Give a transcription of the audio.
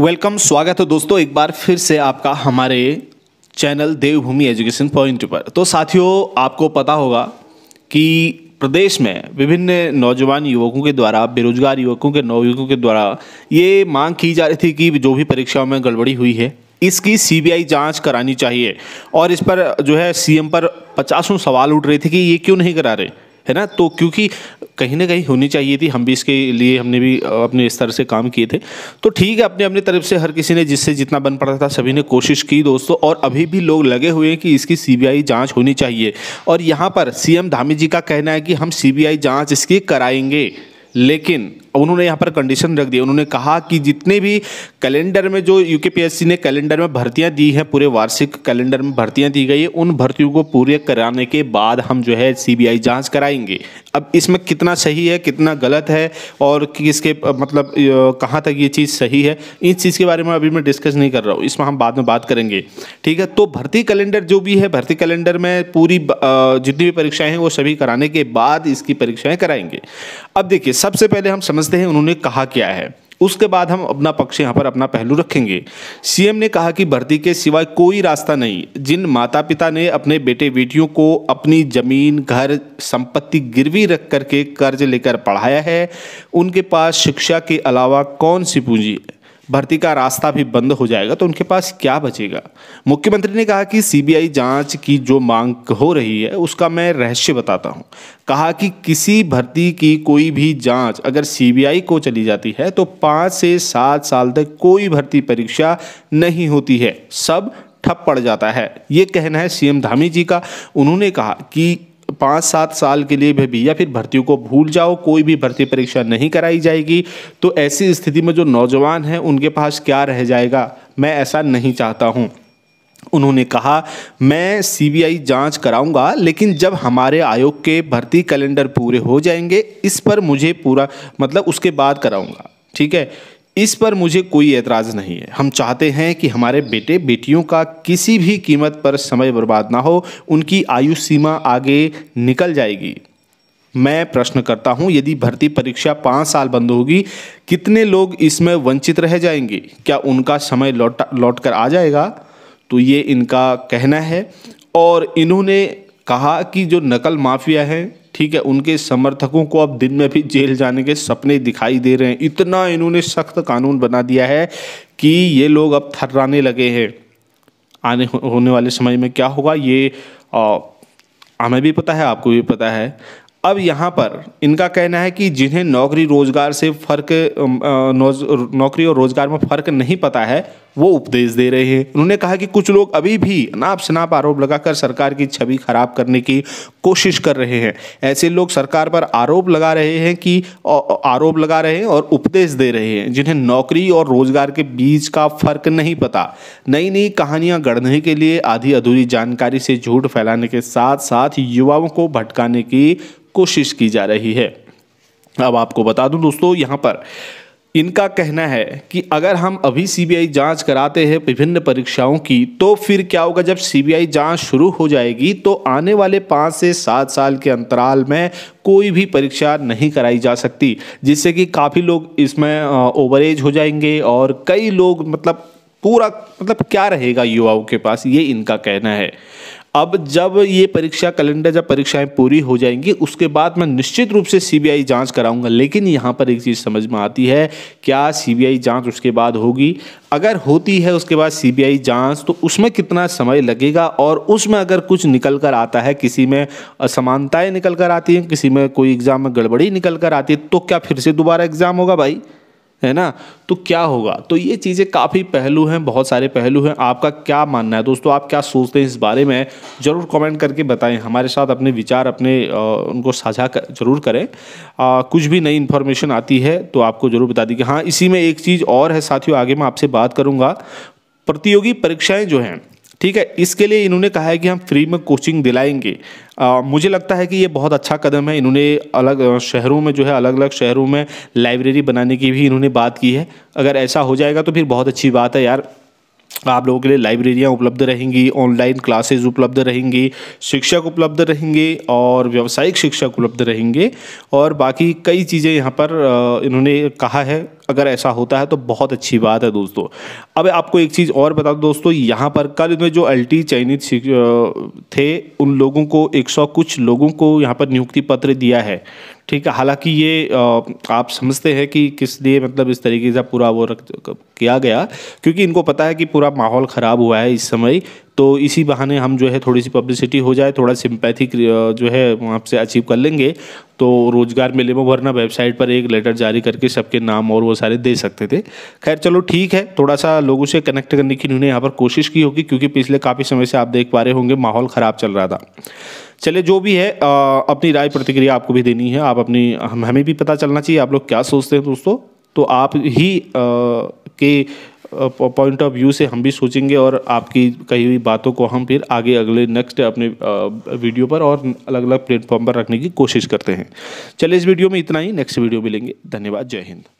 welcome स्वागत है दोस्तों एक बार फिर से आपका हमारे चैनल देवभूमि एजुकेशन पॉइंट पर तो साथियों आपको पता होगा कि प्रदेश में विभिन्न नौजवान युवकों के द्वारा बेरोजगार युवकों के नवयुवकों के द्वारा ये मांग की जा रही थी कि जो भी परीक्षाओं में गड़बड़ी हुई है इसकी सीबीआई जांच करानी चाहिए और इस पर जो है सीएम पर पचासों सवाल उठ रहे थे कि ये क्यों नहीं करा रहे है ना तो क्योंकि कहीं ना कहीं होनी चाहिए थी हम भी इसके लिए हमने भी अपने स्तर से काम किए थे तो ठीक है अपने अपने तरफ से हर किसी ने जिससे जितना बन पड़ा था सभी ने कोशिश की दोस्तों और अभी भी लोग लगे हुए हैं कि इसकी सीबीआई जांच होनी चाहिए और यहाँ पर सीएम धामी जी का कहना है कि हम सीबीआई जांच इसकी कराएंगे लेकिन उन्होंने यहाँ पर कंडीशन रख दी उन्होंने कहा कि जितने भी कैलेंडर में जो यूकेपीएससी ने कैलेंडर में भर्तियाँ दी है पूरे वार्षिक कैलेंडर में भर्तियाँ दी गई है उन भर्तियों को पूरे कराने के बाद हम जो है सीबीआई जांच कराएंगे अब इसमें कितना सही है कितना गलत है और किसके मतलब कहाँ तक ये चीज़ सही है इस चीज़ के बारे में अभी मैं डिस्कस नहीं कर रहा हूँ इसमें हम बाद में बात करेंगे ठीक है तो भर्ती कैलेंडर जो भी है भर्ती कैलेंडर में पूरी जितनी भी परीक्षाएं हैं वो सभी कराने के बाद इसकी परीक्षाएं कराएंगे अब देखिए सबसे पहले हम समझ समझते हैं उन्होंने कहा क्या है उसके बाद हम अपना पक्ष यहाँ पर अपना पहलू रखेंगे सीएम ने कहा कि भर्ती के सिवाय कोई रास्ता नहीं जिन माता पिता ने अपने बेटे बेटियों को अपनी जमीन घर संपत्ति गिरवी रख करके कर्ज लेकर पढ़ाया है उनके पास शिक्षा के अलावा कौन सी पूंजी है भर्ती का रास्ता भी बंद हो जाएगा तो उनके पास क्या बचेगा मुख्यमंत्री ने कहा कि सीबीआई जांच की जो मांग हो रही है उसका मैं रहस्य बताता हूं कहा कि किसी भर्ती की कोई भी जांच अगर सीबीआई को चली जाती है तो पाँच से सात साल तक कोई भर्ती परीक्षा नहीं होती है सब ठप पड़ जाता है ये कहना है सीएम धामी जी का उन्होंने कहा कि पाँच सात साल के लिए भी या फिर भर्तियों को भूल जाओ कोई भी भर्ती परीक्षा नहीं कराई जाएगी तो ऐसी स्थिति में जो नौजवान हैं उनके पास क्या रह जाएगा मैं ऐसा नहीं चाहता हूँ उन्होंने कहा मैं सीबीआई जांच कराऊंगा लेकिन जब हमारे आयोग के भर्ती कैलेंडर पूरे हो जाएंगे इस पर मुझे पूरा मतलब उसके बाद कराऊंगा ठीक है इस पर मुझे कोई एतराज़ नहीं है हम चाहते हैं कि हमारे बेटे बेटियों का किसी भी कीमत पर समय बर्बाद ना हो उनकी आयु सीमा आगे निकल जाएगी मैं प्रश्न करता हूं यदि भर्ती परीक्षा पाँच साल बंद होगी कितने लोग इसमें वंचित रह जाएंगे क्या उनका समय लौट लौट कर आ जाएगा तो ये इनका कहना है और इन्होंने कहा कि जो नकल माफिया हैं ठीक है उनके समर्थकों को अब दिन में भी जेल जाने के सपने दिखाई दे रहे हैं इतना इन्होंने सख्त कानून बना दिया है कि ये लोग अब थर्राने लगे हैं आने होने वाले समय में क्या होगा ये आ, हमें भी पता है आपको भी पता है अब यहाँ पर इनका कहना है कि जिन्हें नौकरी रोजगार से फर्क नौकरी और रोजगार में फर्क नहीं पता है वो उपदेश दे रहे हैं उन्होंने कहा कि कुछ लोग अभी भी नाप शनाप आरोप लगाकर सरकार की छवि खराब करने की कोशिश कर रहे हैं ऐसे लोग सरकार पर आरोप लगा रहे हैं कि आरोप लगा रहे हैं और उपदेश दे रहे हैं जिन्हें नौकरी और रोजगार के बीच का फर्क नहीं पता नई नई कहानियां गढ़ने के लिए आधी अधूरी जानकारी से झूठ फैलाने के साथ साथ युवाओं को भटकाने की कोशिश की जा रही है अब आपको बता दूं दोस्तों यहां पर इनका कहना है कि अगर हम अभी सीबीआई जांच कराते हैं विभिन्न परीक्षाओं की तो फिर क्या होगा जब सीबीआई जांच शुरू हो जाएगी तो आने वाले पाँच से सात साल के अंतराल में कोई भी परीक्षा नहीं कराई जा सकती जिससे कि काफ़ी लोग इसमें ओवरेज हो जाएंगे और कई लोग मतलब पूरा मतलब क्या रहेगा युवाओं के पास ये इनका कहना है अब जब ये परीक्षा कैलेंडर जब परीक्षाएं पूरी हो जाएंगी उसके बाद मैं निश्चित रूप से सीबीआई जांच कराऊंगा लेकिन यहाँ पर एक चीज़ समझ में आती है क्या सीबीआई जांच उसके बाद होगी अगर होती है उसके बाद सीबीआई जांच तो उसमें कितना समय लगेगा और उसमें अगर कुछ निकल कर आता है किसी में असमानताएँ निकल कर आती हैं किसी में कोई एग्ज़ाम में गड़बड़ी निकल कर आती है तो क्या फिर से दोबारा एग्ज़ाम होगा भाई है ना तो क्या होगा तो ये चीज़ें काफ़ी पहलू हैं बहुत सारे पहलू हैं आपका क्या मानना है दोस्तों आप क्या सोचते हैं इस बारे में ज़रूर कमेंट करके बताएं हमारे साथ अपने विचार अपने उनको साझा कर, जरूर करें आ, कुछ भी नई इन्फॉर्मेशन आती है तो आपको ज़रूर बता दी कि हाँ इसी में एक चीज़ और है साथियों आगे मैं आपसे बात करूँगा प्रतियोगी परीक्षाएँ जो हैं ठीक है इसके लिए इन्होंने कहा है कि हम फ्री में कोचिंग दिलाएंगे आ, मुझे लगता है कि ये बहुत अच्छा कदम है इन्होंने अलग शहरों में जो है अलग अलग शहरों में लाइब्रेरी बनाने की भी इन्होंने बात की है अगर ऐसा हो जाएगा तो फिर बहुत अच्छी बात है यार आप लोगों के लिए लाइब्रेरियाँ उपलब्ध रहेंगी ऑनलाइन क्लासेज उपलब्ध रहेंगी शिक्षक उपलब्ध रहेंगे और व्यावसायिक शिक्षक उपलब्ध रहेंगे और बाकी कई चीज़ें यहाँ पर इन्होंने कहा है अगर ऐसा होता है तो बहुत अच्छी बात है दोस्तों अब आपको एक चीज़ और बता दूँ दोस्तों यहाँ पर कल में जो अल्टी चयनित थे उन लोगों को एक सौ कुछ लोगों को यहाँ पर नियुक्ति पत्र दिया है ठीक है हालांकि ये आप समझते हैं कि किस लिए मतलब इस तरीके से पूरा वो रख किया गया क्योंकि इनको पता है कि पूरा माहौल ख़राब हुआ है इस समय तो इसी बहाने हम जो है थोड़ी सी पब्लिसिटी हो जाए थोड़ा सिंपैथिक जो है वहाँ से अचीव कर लेंगे तो रोज़गार मिले वो वरना वेबसाइट पर एक लेटर जारी करके सबके नाम और वो सारे दे सकते थे खैर चलो ठीक है थोड़ा सा लोगों से कनेक्ट करने की उन्होंने यहाँ पर कोशिश की होगी क्योंकि पिछले काफ़ी समय से आप देख पा रहे होंगे माहौल ख़राब चल रहा था चलिए जो भी है अपनी राय प्रतिक्रिया आपको भी देनी है आप अपनी हम हमें भी पता चलना चाहिए आप लोग क्या सोचते हैं दोस्तों तो आप ही के पॉइंट ऑफ व्यू से हम भी सोचेंगे और आपकी कही हुई बातों को हम फिर आगे अगले नेक्स्ट अपने वीडियो पर और अलग अलग प्लेटफॉर्म पर रखने की कोशिश करते हैं चलिए इस वीडियो में इतना ही नेक्स्ट वीडियो मिलेंगे धन्यवाद जय हिंद